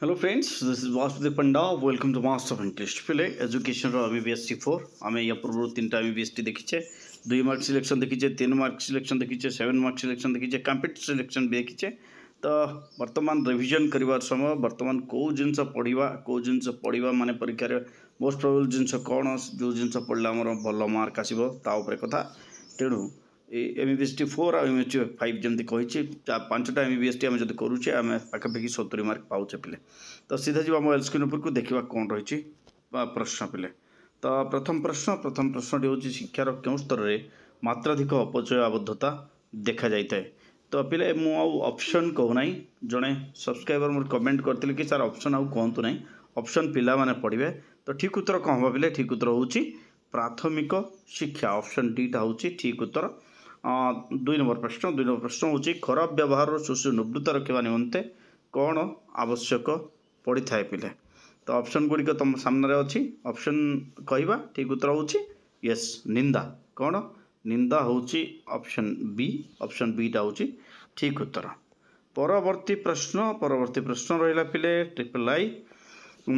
Hello friends, this is Vasudev Panda. Welcome to Master of English. ফিলে এডুকেশনর আমি BSc four আমি ইয়া পূর্বর তিনটা আমি BST দেখিছে দুই মার্ক সিলেকশন দেখিছে তিন মার্ক সিলেকশন দেখিছে সেভেন মার্ক সিলেকশন দেখিছে কম্পিটিভ সিলেকশন বি দেখিছে তো বর্তমান রিভিজন করিবার সময় বর্তমান কেউ জিনিস পড়িবা কেউ জিনিস পড়িবা মানে পরীক্ষার মোস্ট প্রবল জিনিস কোণ যে জিনিস পড়লে আমার ভালো মার্ক আসব তা উপরে কথা তেণু ଏମ୍ବିବିଏସ୍ଟି ଫୋର୍ ଆଉ ଏମ୍ବିଏସ୍ଟି ଫାଇଭ୍ ଯେମିତି କହିଛି ପାଞ୍ଚଟା ଏମ୍ବିବିଏସ୍ଟି ଆମେ ଯଦି କରୁଛେ ଆମେ ପାଖାପାଖି ସତୁରି ମାର୍କ ପାଉଛେ ପିଲେ ତ ସିଧା ଯିବା ମୋବାଇଲ୍ ସ୍କ୍ରିନ୍ ଉପରକୁ ଦେଖିବା କ'ଣ ରହିଛି ପ୍ରଶ୍ନ ପିଲେ ତ ପ୍ରଥମ ପ୍ରଶ୍ନ ପ୍ରଥମ ପ୍ରଶ୍ନଟି ହେଉଛି ଶିକ୍ଷାର କେଉଁ ସ୍ତରରେ ମାତ୍ରାଧିକ ଅପଚୟ ଆବଦ୍ଧତା ଦେଖାଯାଇଥାଏ ତ ପିଲେ ମୁଁ ଆଉ ଅପସନ୍ କହୁନାହିଁ ଜଣେ ସବସ୍କ୍ରାଇବର୍ ମୋର କମେଣ୍ଟ କରିଥିଲେ କି ସାର୍ ଅପସନ୍ ଆଉ କୁହନ୍ତୁ ନାହିଁ ଅପସନ୍ ପିଲାମାନେ ପଢ଼ିବେ ତ ଠିକ୍ ଉତ୍ତର କ'ଣ ହେବ ପିଲେ ଠିକ୍ ଉତ୍ତର ହେଉଛି ପ୍ରାଥମିକ ଶିକ୍ଷା ଅପସନ୍ ଡି'ଟା ହେଉଛି ଠିକ୍ ଉତ୍ତର ଦୁଇ ନମ୍ବର ପ୍ରଶ୍ନ ଦୁଇ ନମ୍ବର ପ୍ରଶ୍ନ ହେଉଛି ଖରାପ ବ୍ୟବହାରର ଶିଶୁ ନିବୃତ୍ତ ରଖିବା ନିମନ୍ତେ କ'ଣ ଆବଶ୍ୟକ ପଡ଼ିଥାଏ ପିଲା ତ ଅପସନ୍ ଗୁଡ଼ିକ ତୁମ ସାମ୍ନାରେ ଅଛି ଅପସନ୍ କହିବା ଠିକ୍ ଉତ୍ତର ହେଉଛି ୟେସ୍ ନିନ୍ଦା କ'ଣ ନିନ୍ଦା ହେଉଛି ଅପସନ୍ ବି ଅପସନ୍ ବିଟା ହେଉଛି ଠିକ୍ ଉତ୍ତର ପରବର୍ତ୍ତୀ ପ୍ରଶ୍ନ ପରବର୍ତ୍ତୀ ପ୍ରଶ୍ନ ରହିଲା ପିଲେ triple I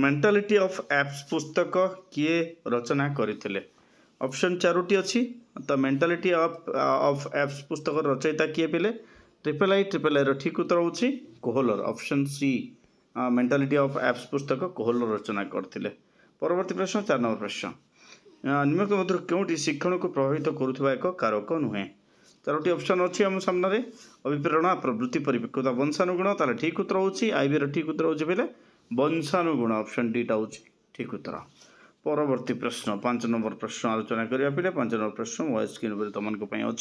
mentality of apes ପୁସ୍ତକ କିଏ ରଚନା କରିଥିଲେ ଅପସନ୍ ଚାରୋଟି ଅଛି ତ ମେଣ୍ଟାଲିଟି ଅଫ୍ ଅଫ୍ ଆପ୍ସ ପୁସ୍ତକର ରଚୟିତା କିଏ ପିଲେ ଟ୍ରିପଲ୍ ଆଇ ଟ୍ରିପଲ୍ ଆଇର ଠିକ୍ ଉତ୍ତର ହେଉଛି Kohler option C mentality of apes ପୁସ୍ତକ କୋହଲର ରଚନା କରିଥିଲେ ପରବର୍ତ୍ତୀ ପ୍ରଶ୍ନ ଚାରି ନମ୍ବର ପ୍ରଶ୍ନ ନିମ୍ନକ୍ତ ମଧ୍ୟରୁ କେଉଁଠି ଶିକ୍ଷଣକୁ ପ୍ରଭାବିତ କରୁଥିବା ଏକ କାରକ ନୁହେଁ ଚାରୋଟି ଅପସନ୍ ଅଛି ଆମ ସାମ୍ନାରେ ଅଭିପ୍ରେରଣା ପ୍ରବୃତ୍ତି ପରିପକ୍ୱତା ବଂଶାନୁଗୁଣ ତାହେଲେ ଠିକ୍ ଉତ୍ତର ହେଉଛି ଆଇବିର ଠିକ୍ ଉତ୍ତର ହେଉଛି ବୋଇଲେ ବଂଶାନୁଗୁଣ ଅପସନ୍ ଡିଟା ହେଉଛି ଠିକ୍ ଉତ୍ତର परवर्ती प्रश्न पांच नम्बर प्रश्न आलोचना प्रश्न मिन तपाईँ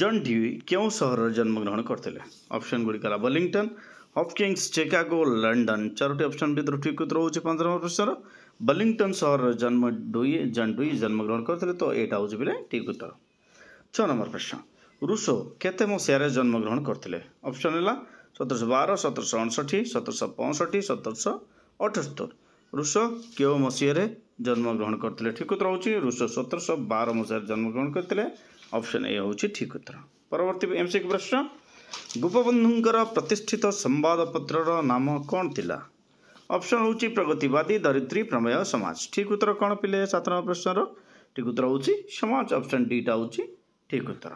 जन्ड डि के जन्मग्रहण गरिपसन गुडिकन अफ किङ्स चिको लन्डन चारोट अप्सन भित्र टिक उत्तर हुन्छ नम्बर प्रश्न र बर्लिङटन जन्म डु जन डुई जन्मग्रहण गरिटा बोले टिक उत्तर छुष केत मसिहार जन्मग्रहण गरिपसन होला सतरश बार सत्र सय अठी सत्र सतरश अठस्तर ଋଷ କେଉଁ ମସିହାରେ ଜନ୍ମଗ୍ରହଣ କରିଥିଲେ ଠିକ ଉତ୍ତର ହେଉଛି ଋଷ ସତରଶହ ବାର ମସିହାରେ ଜନ୍ମଗ୍ରହଣ କରିଥିଲେ ଅପସନ୍ ଏ ହେଉଛି ଠିକ ଉତ୍ତର ପରବର୍ତ୍ତୀ ଏମିତି ପ୍ରଶ୍ନ ଗୋପବନ୍ଧୁଙ୍କର ପ୍ରତିଷ୍ଠିତ ସମ୍ବାଦପତ୍ରର ନାମ କ'ଣ ଥିଲା ଅପସନ୍ ହେଉଛି ପ୍ରଗତିବାଦୀ ଧରିତ୍ରୀ ପ୍ରମେୟ ସମାଜ ଠିକ ଉତ୍ତର କ'ଣ ପିଲେ ନମ୍ବର ପ୍ରଶ୍ନର ଠିକ ଉତ୍ତର ହେଉଛି ସମାଜ ଅପସନ୍ ଡିଟା ହେଉଛି ଠିକ ଉତ୍ତର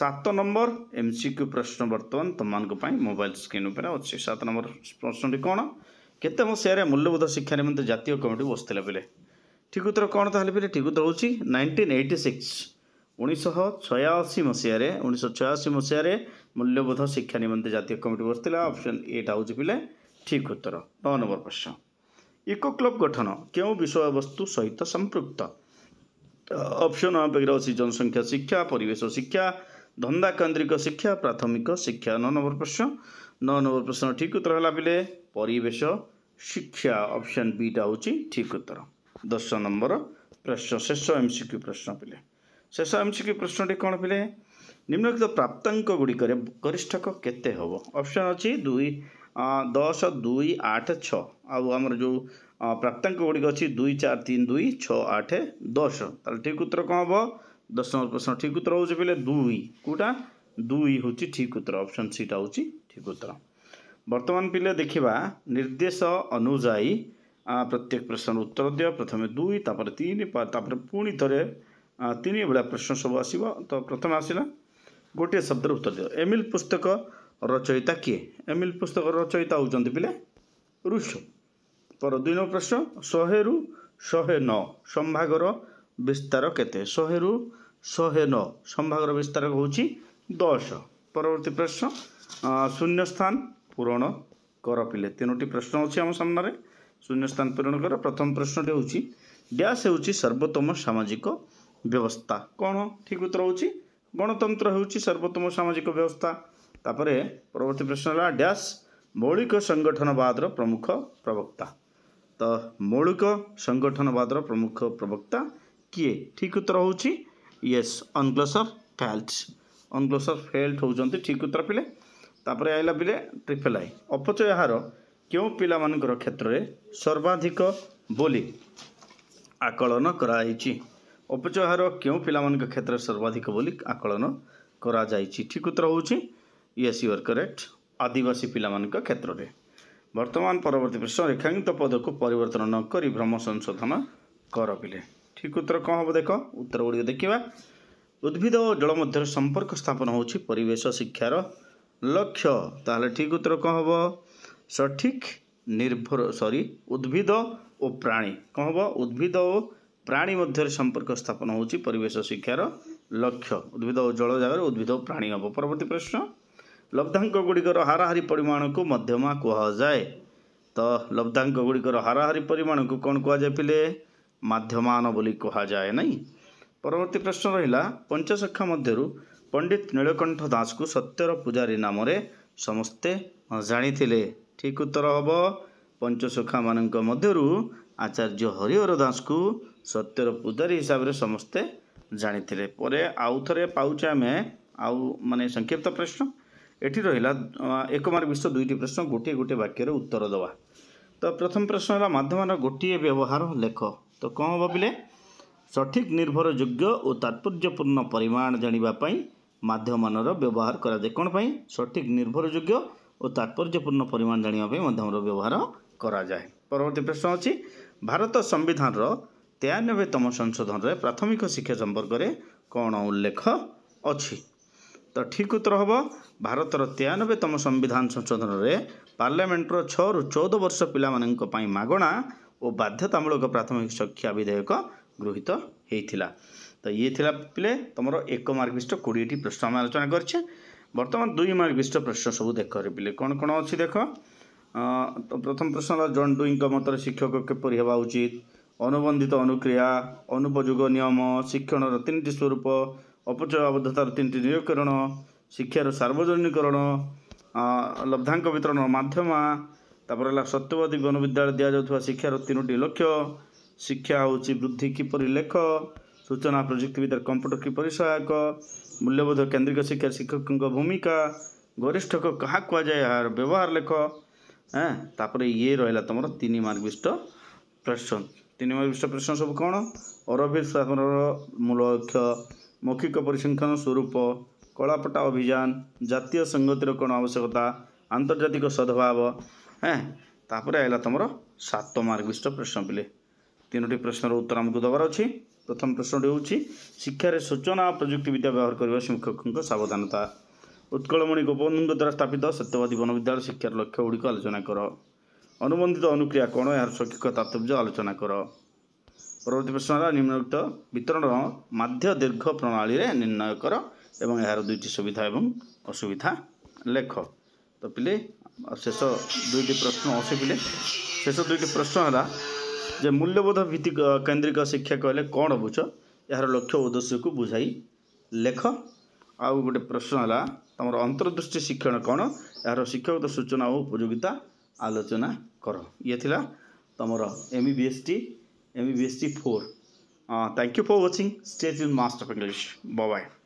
ସାତ ନମ୍ବର ଏମ୍ସି କ୍ୟୁ ପ୍ରଶ୍ନ ବର୍ତ୍ତମାନ ତୁମମାନଙ୍କ ପାଇଁ ମୋବାଇଲ୍ ସ୍କ୍ରିନ୍ ଉପରେ ଅଛି ସାତ ନମ୍ବର ପ୍ରଶ୍ନଟି କ'ଣ କେତେ ମସିହାରେ ମୂଲ୍ୟବୋଧ ଶିକ୍ଷା ନିମନ୍ତେ ଜାତୀୟ କମିଟି ବସିଥିଲା ବେଳେ ଠିକ ଉତ୍ତର କ'ଣ ତାହେଲେ ବେଳେ ଠିକ ଉତ୍ତର ହେଉଛି ନାଇଣ୍ଟିନ୍ ଏଇଟି ସିକ୍ସ ଉଣେଇଶହ ଛୟାଅଶୀ ମସିହାରେ ଉଣେଇଶହ ଛୟାଅଶୀ ମସିହାରେ ମୂଲ୍ୟବୋଧ ଶିକ୍ଷା ନିମନ୍ତେ ଜାତୀୟ କମିଟି ବସିଥିଲା ଅପସନ୍ ଏଇଟା ହେଉଛି ବେଲେ ଠିକ ଉତ୍ତର ନଅ ନମ୍ବର ପ୍ରଶ୍ନ ଇକୋ କ୍ଲବ ଗଠନ କେଉଁ ବିଷୟବସ୍ତୁ ସହିତ ସମ୍ପୃକ୍ତ ଅପସନ୍ ଆମ ପାଖରେ ଅଛି ଜନସଂଖ୍ୟା ଶିକ୍ଷା ପରିବେଶ ଶିକ୍ଷା ଧନ୍ଦା କୈନ୍ଦ୍ରିକ ଶିକ୍ଷା ପ୍ରାଥମିକ ଶିକ୍ଷା ନଅ ନମ୍ବର ପ୍ରଶ୍ନ ନଅ ନମ୍ବର ପ୍ରଶ୍ନ ଠିକ୍ ଉତ୍ତର ହେଲା ବିଲେ ପରିବେଶ ଶିକ୍ଷା ଅପସନ୍ ବିଟା ହେଉଛି ଠିକ୍ ଉତ୍ତର ଦଶ ନମ୍ବର ପ୍ରଶ୍ନ ଶେଷ ଏମ୍ ସି କ୍ୟୁ ପ୍ରଶ୍ନ ପିଲେ ଶେଷ ଏମ୍ ସି କ୍ୟୁ ପ୍ରଶ୍ନଟି କ'ଣ ପିଲେ ନିମ୍ନଲିଖିତ ପ୍ରାପ୍ତାଙ୍କ ଗୁଡ଼ିକରେ ଗରିଷ୍ଠକ କେତେ ହେବ ଅପସନ୍ ଅଛି ଦୁଇ ଦଶ ଦୁଇ ଆଠ ଛଅ ଆଉ ଆମର ଯେଉଁ ପ୍ରାପ୍ତାଙ୍କ ଗୁଡ଼ିକ ଅଛି ଦୁଇ ଚାରି ତିନି ଦୁଇ ଛଅ ଆଠ ଦଶ ତାହେଲେ ଠିକ୍ ଉତ୍ତର କ'ଣ ହେବ ଦଶ ନମ୍ବର ପ୍ରଶ୍ନ ଠିକ୍ ଉତ୍ତର ହେଉଛି ପିଲେ ଦୁଇ କେଉଁଟା ଦୁଇ ହେଉଛି ଠିକ୍ ଉତ୍ତର ଅପସନ୍ ସିଟା ହେଉଛି ଠିକ୍ ଉତ୍ତର ବର୍ତ୍ତମାନ ପିଲେ ଦେଖିବା ନିର୍ଦ୍ଦେଶ ଅନୁଯାୟୀ ପ୍ରତ୍ୟେକ ପ୍ରଶ୍ନର ଉତ୍ତର ଦିଅ ପ୍ରଥମେ ଦୁଇ ତାପରେ ତିନି ତାପରେ ପୁଣି ଥରେ ତିନି ଏଭଳିଆ ପ୍ରଶ୍ନ ସବୁ ଆସିବ ତ ପ୍ରଥମେ ଆସିଲା ଗୋଟିଏ ଶବ୍ଦର ଉତ୍ତର ଦିଅ ଏମିଲ୍ ପୁସ୍ତକ ରଚୟିତା କିଏ ଏମିଲ୍ ପୁସ୍ତକ ରଚୟିତା ହେଉଛନ୍ତି ପିଲେ ରୁଷ ପର ଦୁଇ ନମ୍ବର ପ୍ରଶ୍ନ ଶହେରୁ ଶହେ ନଅ ସମ୍ଭାଗର ବିସ୍ତାର କେତେ ଶହେରୁ ଶହେ ନଅ ସମ୍ଭାଗର ବିସ୍ତାର ହେଉଛି ଦଶ परवर्ती प्रश्न शून्य स्थान पूरण कर पिले तीनो प्रश्न अच्छे आम सामने शून्य स्थान पूरण कर प्रथम प्रश्न हूँ ड्यास हूँ सर्वोत्तम सामाजिक व्यवस्था कौन ठीक उत्तर हूँ गणतंत्र हूँ सर्वोत्तम सामाजिक व्यवस्था तापर परवर्त प्रश्न है ड्यास मौलिक संगठनवादर प्रमुख प्रवक्ता तो मौलिक संगठनवादर प्रमुख प्रवक्ता किए ठीक उत्तर हूँ यस अनग्लसर फैल्ट ଅନ୍ଗ୍ଲୋସର୍ ଫେଲ୍ଡ ହେଉଛନ୍ତି ଠିକ୍ ଉତ୍ତର ପିଲେ ତାପରେ ଆଇଲା ପିଲେ ଟ୍ରିପଲ୍ ଆଇ ଅପଚୟ ହାର କେଉଁ ପିଲାମାନଙ୍କର କ୍ଷେତ୍ରରେ ସର୍ବାଧିକ ବୋଲି ଆକଳନ କରାଯାଇଛି ଅପଚୟ ହାର କେଉଁ ପିଲାମାନଙ୍କ କ୍ଷେତ୍ରରେ ସର୍ବାଧିକ ବୋଲି ଆକଳନ କରାଯାଇଛି ଠିକ୍ ଉତ୍ତର ହେଉଛି ୟେସ୍ ୟୁଆର୍ କରେକ୍ଟ ଆଦିବାସୀ ପିଲାମାନଙ୍କ କ୍ଷେତ୍ରରେ ବର୍ତ୍ତମାନ ପରବର୍ତ୍ତୀ ପ୍ରଶ୍ନ ରେଖାଙ୍କିତ ପଦକୁ ପରିବର୍ତ୍ତନ ନକରି ଭ୍ରମ ସଂଶୋଧନ କର ପିଲେ ଠିକ୍ ଉତ୍ତର କ'ଣ ହେବ ଦେଖ ଉତ୍ତର ଗୁଡ଼ିକ ଦେଖିବା उद्भिद जल संपर्क स्थापन हौ शिक्षार लक्ष्य त ठिक उत्तर सठिक निर्भर सरी उद्भिद ओ प्राणी उद्भिद कद प्राणी मध्य संपर्क स्थापन हौवेश शिक्षार लक्ष्य उद्भिद जो उद्भिद प्राणी हौ पर्वती प्रश्न लब्धांक लब्धाङ्कडिक हाराहारी परिमाणको मध्यमा कुधाङ्कुड हाराहारि परिमाणको कन् कहाँले माध्यमान कु ପରବର୍ତ୍ତୀ ପ୍ରଶ୍ନ ରହିଲା ପଞ୍ଚଶଖା ମଧ୍ୟରୁ ପଣ୍ଡିତ ନୀଳକଣ୍ଠ ଦାସକୁ ସତ୍ୟର ପୂଜାରୀ ନାମରେ ସମସ୍ତେ ଜାଣିଥିଲେ ଠିକ ଉତ୍ତର ହେବ ପଞ୍ଚଶଖାମାନଙ୍କ ମଧ୍ୟରୁ ଆଚାର୍ଯ୍ୟ ହରିହର ଦାସକୁ ସତ୍ୟର ପୂଜାରୀ ହିସାବରେ ସମସ୍ତେ ଜାଣିଥିଲେ ପରେ ଆଉ ଥରେ ପାଉଛେ ଆମେ ଆଉ ମାନେ ସଂକ୍ଷିପ୍ତ ପ୍ରଶ୍ନ ଏଠି ରହିଲା ଏକ ମାର୍କ ବିଶ୍ୱ ଦୁଇଟି ପ୍ରଶ୍ନ ଗୋଟିଏ ଗୋଟିଏ ବାକ୍ୟରେ ଉତ୍ତର ଦେବା ତ ପ୍ରଥମ ପ୍ରଶ୍ନ ହେଲା ମାଧ୍ୟମର ଗୋଟିଏ ବ୍ୟବହାର ଲେଖ ତ କ'ଣ ହେବ ଭାବିଲେ ସଠିକ୍ ନିର୍ଭରଯୋଗ୍ୟ ଓ ତାତ୍ପର୍ଯ୍ୟପୂର୍ଣ୍ଣ ପରିମାଣ ଜାଣିବା ପାଇଁ ମାଧ୍ୟମାନର ବ୍ୟବହାର କରାଯାଏ କ'ଣ ପାଇଁ ସଠିକ୍ ନିର୍ଭରଯୋଗ୍ୟ ଓ ତାତ୍ପର୍ଯ୍ୟପୂର୍ଣ୍ଣ ପରିମାଣ ଜାଣିବା ପାଇଁ ମାଧ୍ୟମର ବ୍ୟବହାର କରାଯାଏ ପରବର୍ତ୍ତୀ ପ୍ରଶ୍ନ ଅଛି ଭାରତ ସମ୍ବିଧାନର ତେୟାନବେତମ ସଂଶୋଧନରେ ପ୍ରାଥମିକ ଶିକ୍ଷା ସମ୍ପର୍କରେ କ'ଣ ଉଲ୍ଲେଖ ଅଛି ତ ଠିକ୍ ଉତ୍ତର ହେବ ଭାରତର ତେୟାନବେତମ ସମ୍ବିଧାନ ସଂଶୋଧନରେ ପାର୍ଲାମେଣ୍ଟର ଛଅରୁ ଚଉଦ ବର୍ଷ ପିଲାମାନଙ୍କ ପାଇଁ ମାଗଣା ଓ ବାଧ୍ୟତାମୂଳକ ପ୍ରାଥମିକ ଶିକ୍ଷା ବିଧେୟକ ଗୃହୀତ ହୋଇଥିଲା ତ ଇଏ ଥିଲା ପିଲେ ତୁମର ଏକ ମାର୍କ ବିଶିଷ୍ଟ କୋଡ଼ିଏଟି ପ୍ରଶ୍ନ ଆମେ ଆଲୋଚନା କରିଛେ ବର୍ତ୍ତମାନ ଦୁଇ ମାର୍କ ବିଶିଷ୍ଟ ପ୍ରଶ୍ନ ସବୁ ଦେଖ ପିଲେ କ'ଣ କ'ଣ ଅଛି ଦେଖ ତ ପ୍ରଥମ ପ୍ରଶ୍ନ ହେଲା ଜନ୍ ଡୁଇଙ୍କ ମତରେ ଶିକ୍ଷକ କିପରି ହେବା ଉଚିତ ଅନୁବନ୍ଧିତ ଅନୁକ୍ରିୟା ଅନୁପଯୋଗ ନିୟମ ଶିକ୍ଷଣର ତିନିଟି ସ୍ୱରୂପ ଅପଚୟବଦ୍ଧତାର ତିନିଟି ନିରୀକ୍ଷରଣ ଶିକ୍ଷାର ସାର୍ବଜନୀକରଣ ଲବ୍ଧାଙ୍କ ବିତରଣ ମାଧ୍ୟମ ତାପରେ ହେଲା ସତ୍ୟବାଦୀ ଗଣବିଦ୍ୟାଳୟ ଦିଆଯାଉଥିବା ଶିକ୍ଷାର ତିନୋଟି ଲକ୍ଷ୍ୟ ଶିକ୍ଷା ହେଉଛି ବୃଦ୍ଧି କିପରି ଲେଖ ସୂଚନା ପ୍ରଯୁକ୍ତିବିଦ୍ୟାର କମ୍ପ୍ୟୁଟର କିପରି ସହାୟକ ମୂଲ୍ୟବୋଧ କେନ୍ଦ୍ରିକ ଶିକ୍ଷାରେ ଶିକ୍ଷକଙ୍କ ଭୂମିକା ଗରିଷ୍ଠକ କାହା କୁହାଯାଏ ଏହାର ବ୍ୟବହାର ଲେଖ ହଁ ତାପରେ ଇଏ ରହିଲା ତୁମର ତିନି ମାର୍କ ବିଷ୍ଟ ପ୍ରଶ୍ନ ତିନି ମାର୍କ ବିଷ୍ଟ ପ୍ରଶ୍ନ ସବୁ କ'ଣ ଅରବିର ଶାସନର ମୂଳ ଲକ୍ଷ୍ୟ ମୌଖିକ ପରିସଂଖ୍ୟାନ ସ୍ୱରୂପ କଳାପଟା ଅଭିଯାନ ଜାତୀୟ ସଂହତିର କ'ଣ ଆବଶ୍ୟକତା ଆନ୍ତର୍ଜାତିକ ସଦ୍ଭାବ ହେଁ ତାପରେ ଆଇଲା ତୁମର ସାତ ମାର୍କ ବିଷ୍ଟ ପ୍ରଶ୍ନ ପିଲେ ତିନୋଟି ପ୍ରଶ୍ନର ଉତ୍ତର ଆମକୁ ଦେବାର ଅଛି ପ୍ରଥମ ପ୍ରଶ୍ନଟି ହେଉଛି ଶିକ୍ଷାରେ ସୂଚନା ଓ ପ୍ରଯୁକ୍ତି ବିଦ୍ୟା ବ୍ୟବହାର କରିବା ଶିକ୍ଷକଙ୍କ ସାବଧାନତା ଉତ୍କଳମଣି ଗୋପବନ୍ଧୁଙ୍କ ଦ୍ୱାରା ସ୍ଥାପିତ ସତ୍ୟବାଦୀ ବନବିଦ୍ୟାଳୟ ଶିକ୍ଷାର ଲକ୍ଷ୍ୟ ଗୁଡ଼ିକ ଆଲୋଚନା କର ଅନୁବନ୍ଧିତ ଅନୁକ୍ରିୟା କ'ଣ ଏହାର ଶୈକ୍ଷିକ ତାତ୍ପର୍ଯ୍ୟ ଆଲୋଚନା କର ପରବର୍ତ୍ତୀ ପ୍ରଶ୍ନ ହେଲା ନିମ୍ନଯୁକ୍ତ ବିତରଣର ମାଧ୍ୟ ଦୀର୍ଘ ପ୍ରଣାଳୀରେ ନିର୍ଣ୍ଣୟ କର ଏବଂ ଏହାର ଦୁଇଟି ସୁବିଧା ଏବଂ ଅସୁବିଧା ଲେଖ ତ ପିଲେ ଶେଷ ଦୁଇଟି ପ୍ରଶ୍ନ ଅଶୀ ପିଲେ ଶେଷ ଦୁଇଟି ପ୍ରଶ୍ନ ହେଲା जे मूल्यबोध भित्ति केन्द्रिक शिक्षा कहिले कन्ड बुझ यहाँ लक्ष्य उद्देश्य उद्देश्यको बुझाई लेख आउ गए प्रश्न होला त अंतर्दृष्टि शिक्षण कन् यहाँ शिक्षक सूचना उपयोगिता आलोचना ये इला त एमबिएस टि एमबिएसटी for you for watching stay stage master of English bye by